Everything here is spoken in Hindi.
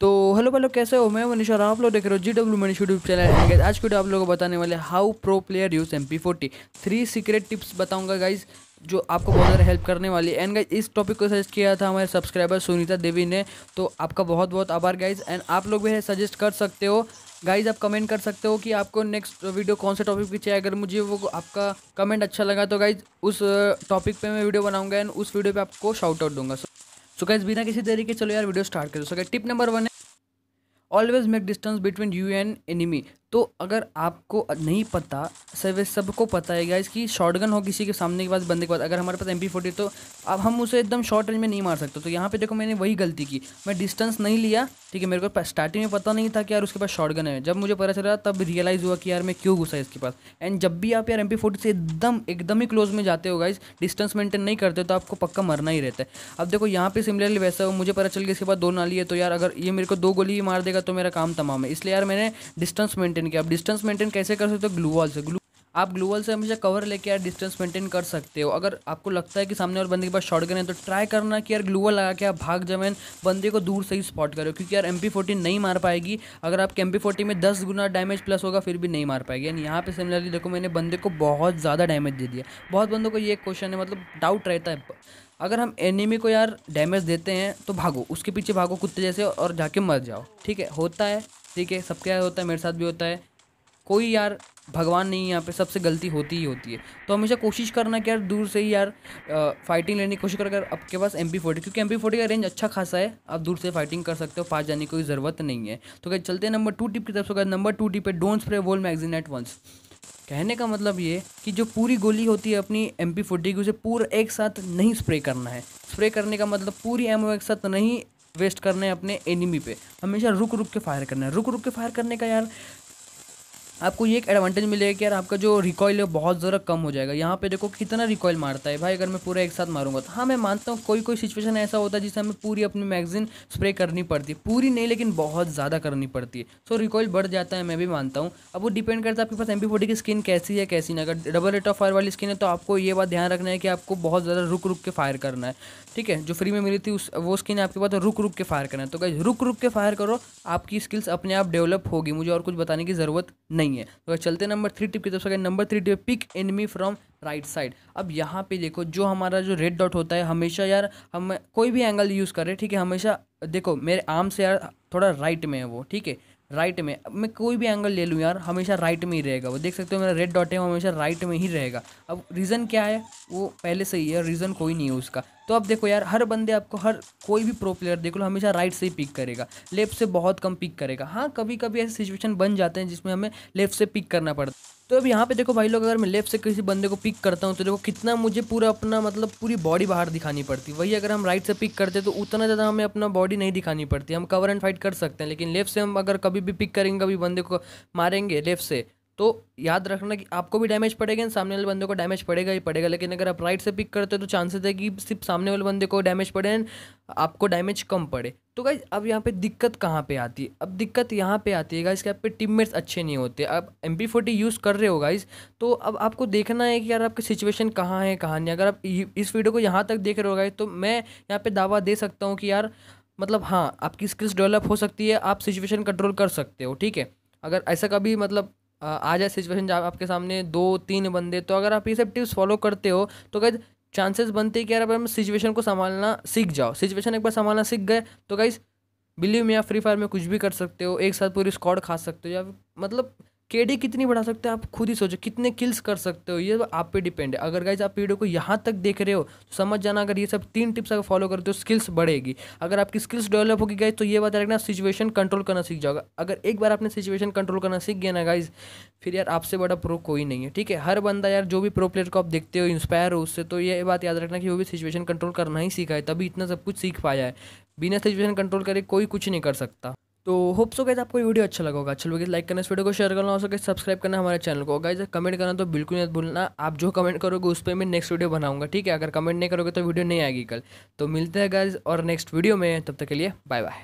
तो हेलो हेलो कैसे हो मैं मनीष और आप लोग देख रहे हो G W Manish YouTube channel आज वीडियो आप लोगों को बताने वाले how pro player use M P forty three secret tips बताऊंगा गाइज जो आपको बहुत ज़्यादा हेल्प करने वाली एंड गाइज इस टॉपिक को सजेस्ट किया था हमारे सब्सक्राइबर सुनीता देवी ने तो आपका बहुत बहुत आभार गाइज एंड आप लोग भी सजेस्ट कर सकते हो गाइज आप कमेंट कर सकते हो कि आपको नेक्स्ट वीडियो कौन से टॉपिक पीछे चाहिए अगर मुझे वो आपका कमेंट अच्छा लगा तो गाइज उस टॉपिक पे मैं वीडियो बनाऊंगा एंड उस वीडियो पे आपको शाउट आउट दूंगा सो गाइज बिना किसी तरीके चलो यार वीडियो स्टार्ट करो so tip number one always make distance between you and enemy तो अगर आपको नहीं पता सब सबको पता है गाइस कि शॉटगन हो किसी के सामने के पास बंदे के पास अगर हमारे पास एम पी तो अब हम उसे एकदम शॉर्ट रेंज में नहीं मार सकते तो यहाँ पे देखो मैंने वही गलती की मैं डिस्टेंस नहीं लिया ठीक है मेरे को स्टार्टिंग में पता नहीं था कि यार उसके पास शॉटगन है जब मुझे पता चला तब रियलाइज़ हुआ कि यार मैं क्यों घुसा इसके पास एंड जब भी आप यार एम से एकदम एकदम ही क्लोज में जाते हो गाइस डिस्टेंस मेंटेन नहीं करते तो आपको पक्का मरना ही रहता है अब देखो यहाँ पर सिमिलरली वैसा हो मुझे पता चल गया इसके पास दो नाली है तो यार अगर ये मेरे को दो गोली मार देगा तो मेरा काम तमाम है इसलिए यार मैंने डिस्टेंस मेंटेन मेंटेन किया आप डिस्टेंस मेंटेन कैसे कर सकते हो ग्लू वॉल से ग्लू आप ग्लू वॉल से हमेशा कवर लेके यार डिस्टेंस मेंटेन कर सकते हो अगर आपको लगता है कि सामने और बंदे के पास शॉर्ट गन है तो ट्राई करना कि यार ग्लू वॉल लगा के आप भाग जमेन बंदे को दूर से ही स्पॉट करो क्योंकि यार एम पी नहीं मार पाएगी अगर आपके एम पी में दस गुना डैमेज प्लस होगा फिर भी नहीं मार पाएगी यानी यहाँ पर सिमिलरली देखो मैंने बंदे को बहुत ज़्यादा डैमेज दे दिया बहुत बंदों को ये क्वेश्चन है मतलब डाउट रहता है अगर हम एनिमी को यार डैमेज देते हैं तो भागो उसके पीछे भागो कुत्ते जैसे और जाके मर जाओ ठीक है होता है ठीक है सबके यहाँ होता है मेरे साथ भी होता है कोई यार भगवान नहीं है यहाँ पे सबसे गलती होती ही होती है तो हमेशा कोशिश करना कि यार दूर से ही यार आ, फाइटिंग लेने की कोशिश कर अगर आपके पास एम पी फोर्टी क्योंकि एम पी फोर्टी का रेंज अच्छा खासा है आप दूर से फाइटिंग कर सकते हो पास जाने की कोई ज़रूरत नहीं है तो अगर चलते हैं नंबर टू टिप की तरफ से नंबर टू टिप है don't spray whole magazine at once कहने का मतलब ये कि जो पूरी गोली होती है अपनी एम पी फोर्टी की उसे पूरा एक साथ नहीं स्प्रे करना है स्प्रे करने का मतलब पूरी ओ एक साथ नहीं वेस्ट करने अपने एनिमी पे हमेशा रुक रुक के फायर करना है रुक रुक के फायर करने का यार आपको ये एक एडवांटेज मिलेगा कि यार आपका जो रिकॉयल है बहुत ज़रा कम हो जाएगा यहाँ पे देखो कितना रिकॉयल मारता है भाई अगर मैं पूरा एक साथ मारूंगा तो हाँ मैं मानता हूँ कोई कोई सिचुएशन ऐसा होता है जिससे हमें पूरी अपनी मैगजीन स्प्रे करनी पड़ती है पूरी नहीं लेकिन बहुत ज़्यादा करनी पड़ती है सो रिकॉयल बढ़ जाता है मैं भी मानता हूँ अब वो डिपेंड करता है आपके पास एम की स्किन कैसी है कैसी ना अगर डबल रेट ऑफ फायर वाली स्किन है तो आपको ये बात ध्यान रखना है कि आपको बहुत ज़्यादा रुक रुक के फायर करना है ठीक है जो फ्री में मिली थी उस वो स्किन आपके पास तो रुक रुक के फायर करना है तो क्या रुक रुक के फायर करो आपकी स्किल्स अपने आप डेवलप होगी मुझे और कुछ बताने की ज़रूरत नहीं नहीं है तो चलते नंबर थ्री टिप की तरफ से number three tip pick enemy from right side अब यहाँ पे देखो जो हमारा जो रेड डॉट होता है हमेशा यार हम कोई भी एंगल यूज़ करें ठीक है हमेशा देखो मेरे आर्म से यार थोड़ा राइट में है वो ठीक है राइट में अब मैं कोई भी एंगल ले लूँ यार हमेशा राइट में ही रहेगा वो देख सकते हो मेरा रेड डॉट है वो हमेशा राइट में ही रहेगा अब रीज़न क्या है वो पहले से ही है रीज़न कोई नहीं है उसका तो आप देखो यार हर बंदे आपको हर कोई भी प्रो प्लेयर देख लो हमेशा राइट से ही पिक करेगा लेफ्ट से बहुत कम पिक करेगा हाँ कभी कभी ऐसे सिचुएशन बन जाते हैं जिसमें हमें लेफ्ट से पिक करना पड़ता है तो अब यहाँ पे देखो भाई लोग अगर मैं लेफ्ट से किसी बंदे को पिक करता हूँ तो देखो कितना मुझे पूरा अपना मतलब पूरी बॉडी बाहर दिखानी पड़ती वही अगर हम राइट से पिक करते तो उतना ज़्यादा हमें अपना बॉडी नहीं दिखानी पड़ती हम कवर एंड फाइट कर सकते हैं लेकिन लेफ्ट से हम अगर कभी भी पिक करेंगे कभी बंदे को मारेंगे लेफ्ट से तो याद रखना कि आपको भी डैमेज पड़ेगा सामने वाले बंदे को डैमेज पड़ेगा ही पड़ेगा लेकिन अगर आप राइट से पिक करते हो तो चांसेस है कि सिर्फ सामने वाले बंदे को डैमेज पड़े एंड आपको डैमेज कम पड़े तो गाइज अब यहाँ पे दिक्कत कहाँ पे आती है अब दिक्कत यहाँ पे आती है गाइज कि आपके टीममेट्स अच्छे नहीं होते आप एम पी फोर्टी यूज़ कर रहे हो गाइज तो अब आपको देखना है कि यार आपकी सिचुएशन कहाँ है कहाँ नहीं अगर आप इस वीडियो को यहाँ तक देख रहे हो गाइज तो मैं यहाँ पर दावा दे सकता हूँ कि यार मतलब हाँ आपकी स्किल्स डेवलप हो सकती है आप सिचुएशन कंट्रोल कर सकते हो ठीक है अगर ऐसा कभी मतलब आज जाए सिचुएशन जब आपके सामने दो तीन बंदे तो अगर आप ये सब टिप्स फॉलो करते हो तो गाइज चांसेस बनते हैं कि यार अब हम सिचुएशन को संभालना सीख जाओ सिचुएशन एक बार संभालना सीख गए तो गाइज बिलीव में आप फ्री फायर में कुछ भी कर सकते हो एक साथ पूरी स्कॉड खा सकते हो या मतलब केडी कितनी बढ़ा सकते हो आप खुद ही सोचो कितने किल्स कर सकते हो ये तो आप पे डिपेंड है अगर गाइज आप वीडियो को यहाँ तक देख रहे हो तो समझ जाना अगर ये सब तीन टिप्स अगर फॉलो करते हो स्किल्स बढ़ेगी अगर आपकी स्किल्स डेवलप होगी गाइज तो ये बात रखना सिचुएशन कंट्रोल करना सीख जाओगा अगर एक बार आपने सिचुएशन कंट्रोल करना सीख गया ना गाइज फिर यार आपसे बड़ा प्रो कोई नहीं है ठीक है हर बंदा यार जो भी प्रो प्लेयर को आप देखते हो इंस्पायर हो उससे तो ये बात याद रखना कि वो भी सिचुएशन कंट्रोल करना ही सीखा है तभी इतना सब कुछ सीख पाया है बिना सिचुएशन कंट्रोल करे कोई कुछ नहीं कर सकता तो होप सो गैस आपको वीडियो अच्छा लगा होगा अच्छा लगे लाइक करना इस वीडियो को शेयर करना हो सके सब्सक्राइब करना हमारे चैनल को गाइज कमेंट करना तो बिल्कुल नहीं भूलना आप जो कमेंट करोगे उस पर मैं नेक्स्ट वीडियो बनाऊंगा ठीक है अगर कमेंट नहीं करोगे तो वीडियो नहीं आएगी कल तो मिलते हैं गाइज और नेक्स्ट वीडियो में तब तक के लिए बाय बाय